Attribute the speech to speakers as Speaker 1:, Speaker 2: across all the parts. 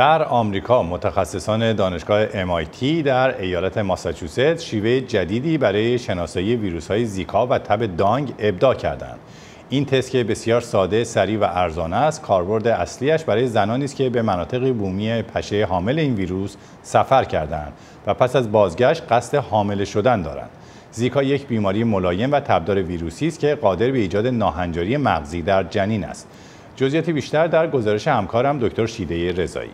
Speaker 1: در آمریکا متخصصان دانشگاه MIT در ایالت ماساچوست شیوه جدیدی برای شناسایی ویروس های زیکا و تب دانگ ابداع کردند. این تست که بسیار ساده، سریع و ارزان است، کاربرد اصلیش برای زنانی است که به مناطق بومی پشه حامل این ویروس سفر کردند و پس از بازگشت قصد حامل شدن دارند. زیکا یک بیماری ملایم و تبدار ویروسی است که قادر به ایجاد ناهنجاری مغزی در جنین است. جزئیات بیشتر در گزارش همکارم دکتر شیده رضایی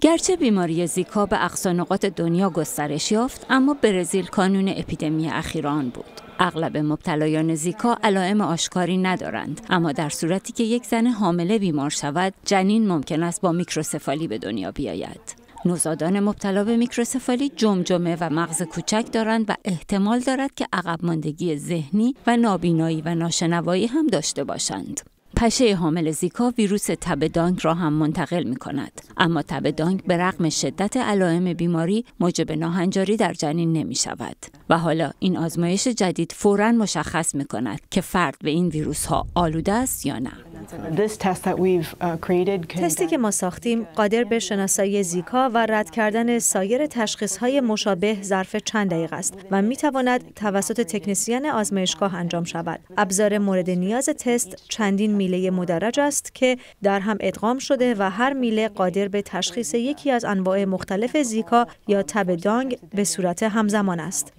Speaker 2: گرچه بیماری زیکا به نقاط دنیا گسترش یافت اما برزیل کانون اپیدمی اخیر آن بود اغلب مبتلایان زیکا علائم آشکاری ندارند اما در صورتی که یک زن حامله بیمار شود جنین ممکن است با میکروسفالی به دنیا بیاید نوزادان مبتلا به میکروسفالی جمجمه و مغز کوچک دارند و احتمال دارد که عقب ماندگی ذهنی و نابینایی و ناشنوایی هم داشته باشند پشه حامل زیکا ویروس تب دانگ را هم منتقل می کند. اما تب دانگ به رغم شدت علائم بیماری موجب ناهنجاری در جنین نمی شود. و حالا این آزمایش جدید فورا مشخص می کند که فرد به این ویروس ها آلوده است یا نه.
Speaker 3: تستی uh, که ما ساختیم قادر به شناسایی زیکا و رد کردن سایر تشخیصهای مشابه ظرف چند دقیقه است و می تواند توسط تکنسین آزمایشگاه انجام شود. ابزار مورد نیاز تست چندین میله مدرج است که در هم ادغام شده و هر میله قادر به تشخیص یکی از انواع مختلف زیکا یا تب دانگ به صورت همزمان
Speaker 2: است.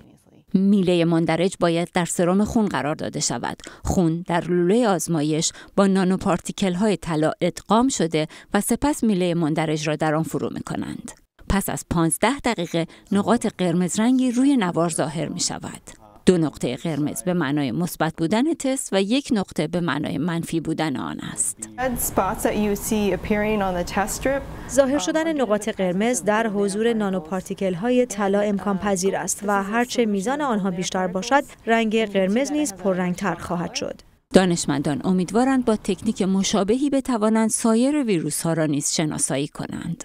Speaker 2: میله مندرج باید در سرم خون قرار داده شود خون در لوله آزمایش با پارتیکل های طلا ادغام شده و سپس میله مندرج را در آن فرو می کنند پس از 15 دقیقه نقاط قرمز رنگی روی نوار ظاهر می شود دو نقطه قرمز به معنای مثبت بودن تست و یک نقطه به معنای منفی بودن آن است.
Speaker 3: ظاهر شدن نقاط قرمز در حضور نانوپارتیکل های طلا امکان پذیر است و هرچه میزان آنها بیشتر باشد رنگ قرمز نیز پررنگتر خواهد شد.
Speaker 2: دانشمندان امیدوارند با تکنیک مشابهی بتوانند سایر ویروس ها را نیز شناسایی کنند.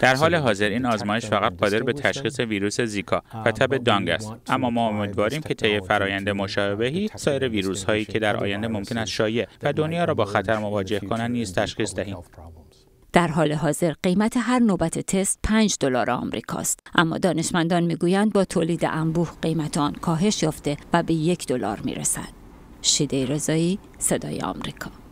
Speaker 1: در حال حاضر این آزمایش فقط قادر به تشخیص ویروس زیکا uh, و تب دانگ است اما ما امیدواریم که طی فرایند مشابهی سایر ویروس هایی که در آینده ممکن است شایع و دنیا را با خطر مواجه کنند نیز تشخیص دهیم
Speaker 2: در حال حاضر قیمت هر نوبت تست 5 دلار آمریکاست اما دانشمندان میگویند با تولید انبوه قیمت آن کاهش یافته و به یک دلار میرسد شیده رضایی صدای آمریکا